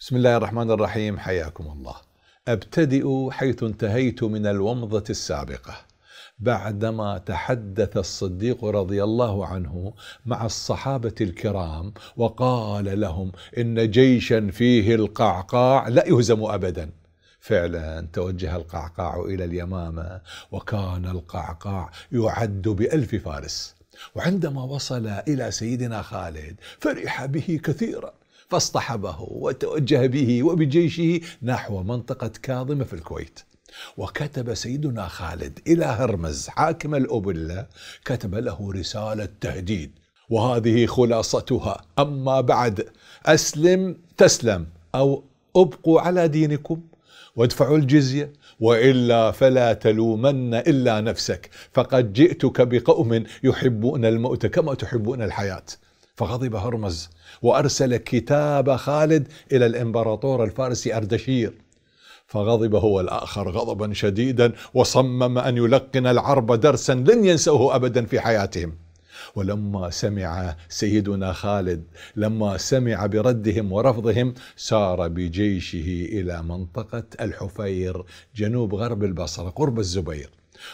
بسم الله الرحمن الرحيم حياكم الله ابتدئ حيث انتهيت من الومضه السابقه بعدما تحدث الصديق رضي الله عنه مع الصحابه الكرام وقال لهم ان جيشا فيه القعقاع لا يهزم ابدا فعلا توجه القعقاع الى اليمامه وكان القعقاع يعد بالف فارس وعندما وصل إلى سيدنا خالد فرح به كثيرا فاصطحبه وتوجه به وبجيشه نحو منطقة كاظمة في الكويت وكتب سيدنا خالد إلى هرمز حاكم الأبلة كتب له رسالة تهديد وهذه خلاصتها أما بعد أسلم تسلم أو أبقوا على دينكم وادفعوا الجزية وإلا فلا تلومن إلا نفسك فقد جئتك بقوم يحبون الموت كما تحبون الحياة فغضب هرمز وأرسل كتاب خالد إلى الإمبراطور الفارسي أردشير فغضب هو الآخر غضبا شديدا وصمم أن يلقن العرب درسا لن ينسوه أبدا في حياتهم ولما سمع سيدنا خالد لما سمع بردهم ورفضهم سار بجيشه الى منطقه الحفير جنوب غرب البصره قرب الزبير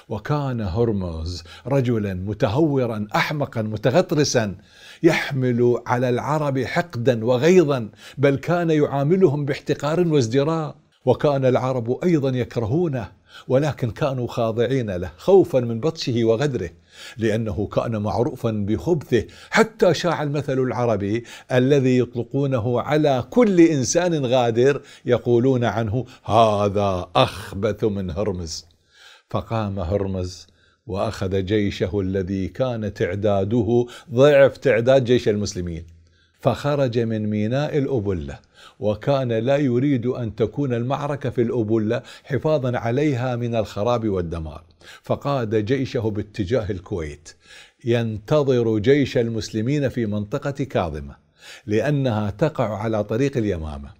وكان هرمز رجلا متهورا احمقا متغطرسا يحمل على العرب حقدا وغيظا بل كان يعاملهم باحتقار وازدراء وكان العرب ايضا يكرهونه ولكن كانوا خاضعين له خوفا من بطشه وغدره لأنه كان معروفا بخبثه حتى شاع المثل العربي الذي يطلقونه على كل إنسان غادر يقولون عنه هذا أخبث من هرمز فقام هرمز وأخذ جيشه الذي كان تعداده ضعف تعداد جيش المسلمين فخرج من ميناء الأبلة وكان لا يريد أن تكون المعركة في الأبلة حفاظا عليها من الخراب والدمار فقاد جيشه باتجاه الكويت ينتظر جيش المسلمين في منطقة كاظمة لأنها تقع على طريق اليمامة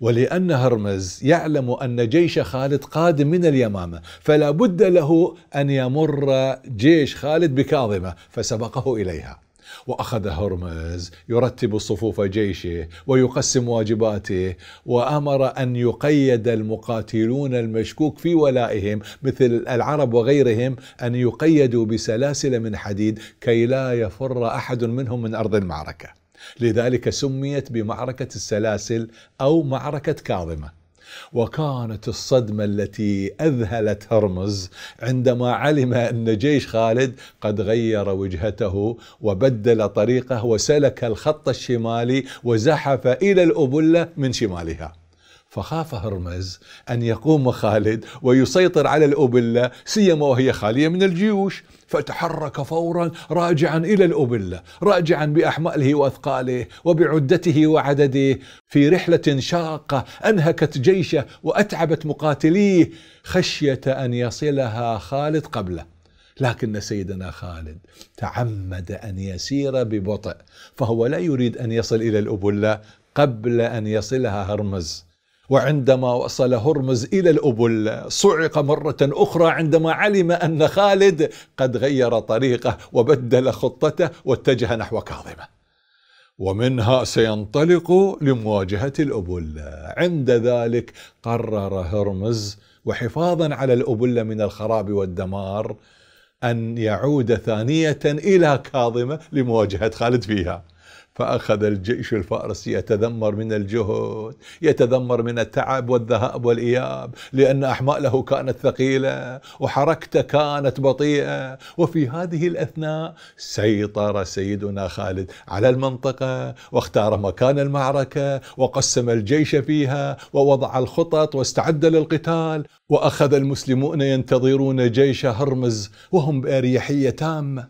ولأن هرمز يعلم أن جيش خالد قادم من اليمامة فلا بد له أن يمر جيش خالد بكاظمة فسبقه إليها وأخذ هرمز يرتب صفوف جيشه ويقسم واجباته وأمر أن يقيد المقاتلون المشكوك في ولائهم مثل العرب وغيرهم أن يقيدوا بسلاسل من حديد كي لا يفر أحد منهم من أرض المعركة لذلك سميت بمعركة السلاسل أو معركة كاظمة وكانت الصدمة التي أذهلت هرمز عندما علم أن جيش خالد قد غير وجهته وبدل طريقه وسلك الخط الشمالي وزحف إلى الأبلة من شمالها فخاف هرمز أن يقوم خالد ويسيطر على الأوبلة سيما وهي خالية من الجيوش فتحرك فورا راجعا إلى الأوبلة راجعا بأحماله وأثقاله وبعدته وعدده في رحلة شاقة أنهكت جيشه وأتعبت مقاتليه خشية أن يصلها خالد قبله لكن سيدنا خالد تعمد أن يسير ببطء فهو لا يريد أن يصل إلى الأبلة قبل أن يصلها هرمز وعندما وصل هرمز إلى الأبل صعق مرة أخرى عندما علم أن خالد قد غير طريقه وبدل خطته واتجه نحو كاظمه ومنها سينطلق لمواجهة الأبلة عند ذلك قرر هرمز وحفاظا على الأبلة من الخراب والدمار أن يعود ثانية إلى كاظمة لمواجهة خالد فيها فأخذ الجيش الفارسي يتذمر من الجهد يتذمر من التعب والذهاب والإياب لأن أحماله كانت ثقيلة وحركته كانت بطيئة وفي هذه الأثناء سيطر سيدنا خالد على المنطقة واختار مكان المعركة وقسم الجيش فيها ووضع الخطط واستعد للقتال وأخذ المسلمون ينتظرون جيش هرمز وهم بأريحية تامة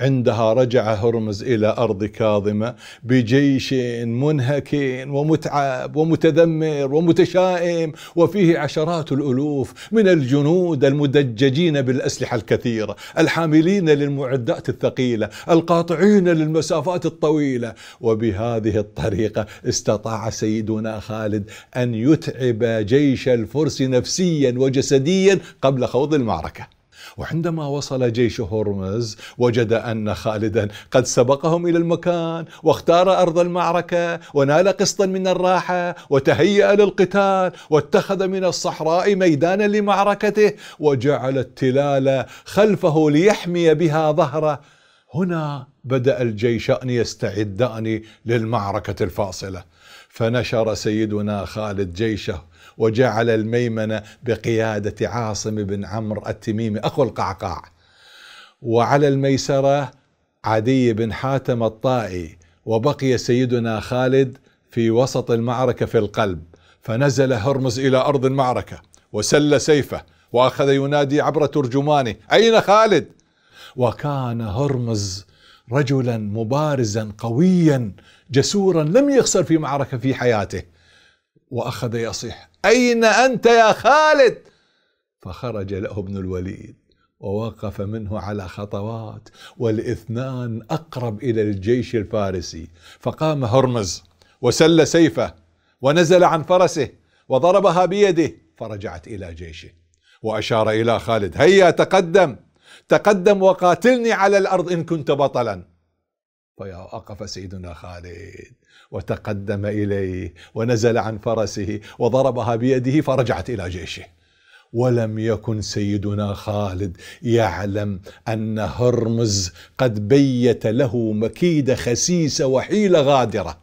عندها رجع هرمز إلى أرض كاظمة بجيش منهك ومتعب ومتذمر ومتشائم وفيه عشرات الألوف من الجنود المدججين بالأسلحة الكثيرة الحاملين للمعدات الثقيلة القاطعين للمسافات الطويلة وبهذه الطريقة استطاع سيدنا خالد أن يتعب جيش الفرس نفسيا وجسديا قبل خوض المعركة وعندما وصل جيش هرمز وجد أن خالدا قد سبقهم إلى المكان واختار أرض المعركة ونال قسطا من الراحة وتهيأ للقتال واتخذ من الصحراء ميدانا لمعركته وجعل التلال خلفه ليحمي بها ظهره هنا بدأ الجيشان يستعدان للمعركة الفاصلة فنشر سيدنا خالد جيشه وجعل الميمنة بقيادة عاصم بن عمرو التميمي أخو القعقاع وعلى الميسرة عدي بن حاتم الطائي وبقي سيدنا خالد في وسط المعركة في القلب فنزل هرمز إلى أرض المعركة وسل سيفه وأخذ ينادي عبر ترجمانه أين خالد وكان هرمز رجلا مبارزا قويا جسورا لم يخسر في معركة في حياته وأخذ يصيح أين أنت يا خالد فخرج له ابن الوليد ووقف منه على خطوات والاثنان أقرب إلى الجيش الفارسي فقام هرمز وسل سيفه ونزل عن فرسه وضربها بيده فرجعت إلى جيشه وأشار إلى خالد هيا تقدم تقدم وقاتلني على الأرض إن كنت بطلا فوقف سيدنا خالد وتقدم اليه ونزل عن فرسه وضربها بيده فرجعت الى جيشه ولم يكن سيدنا خالد يعلم ان هرمز قد بيت له مكيده خسيسه وحيله غادره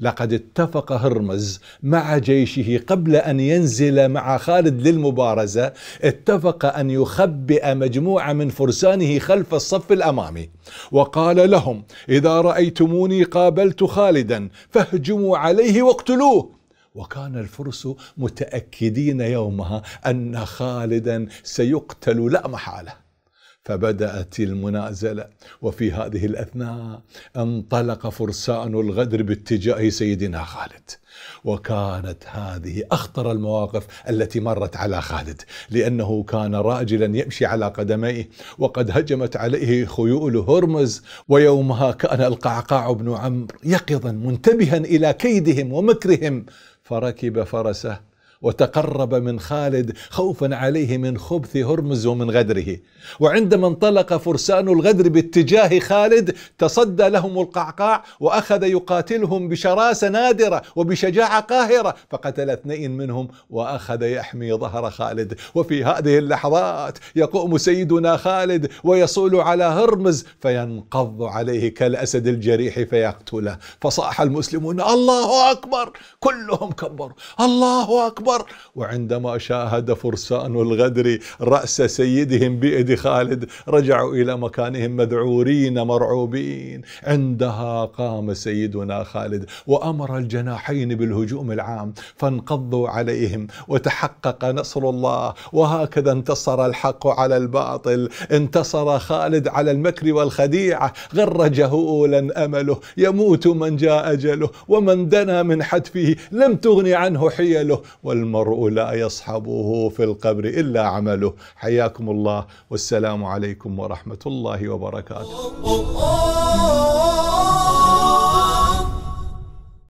لقد اتفق هرمز مع جيشه قبل أن ينزل مع خالد للمبارزة اتفق أن يخبئ مجموعة من فرسانه خلف الصف الأمامي وقال لهم إذا رأيتموني قابلت خالدا فاهجموا عليه واقتلوه وكان الفرس متأكدين يومها أن خالدا سيقتل لا محالة فبدأت المنازلة وفي هذه الأثناء انطلق فرسان الغدر باتجاه سيدنا خالد وكانت هذه أخطر المواقف التي مرت على خالد لأنه كان راجلا يمشي على قدميه وقد هجمت عليه خيول هرمز ويومها كان القعقاع بن عمرو يقظا منتبها إلى كيدهم ومكرهم فركب فرسه وتقرب من خالد خوفا عليه من خبث هرمز ومن غدره وعندما انطلق فرسان الغدر باتجاه خالد تصدى لهم القعقاع وأخذ يقاتلهم بشراسة نادرة وبشجاعة قاهرة فقتل اثنين منهم وأخذ يحمي ظهر خالد وفي هذه اللحظات يقوم سيدنا خالد ويصول على هرمز فينقض عليه كالأسد الجريح فيقتله فصاح المسلمون الله أكبر كلهم كبروا الله أكبر الخبر وعندما شاهد فرسان الغدر رأس سيدهم بيد خالد رجعوا إلى مكانهم مذعورين مرعوبين عندها قام سيدنا خالد وأمر الجناحين بالهجوم العام فانقضوا عليهم وتحقق نصر الله وهكذا انتصر الحق على الباطل انتصر خالد على المكر والخديعة غر جهولا أمله يموت من جاء أجله ومن دنا من حتفه لم تغن عنه حيله والمرء لا يصحبه في القبر إلا عمله حياكم الله والسلام عليكم ورحمة الله وبركاته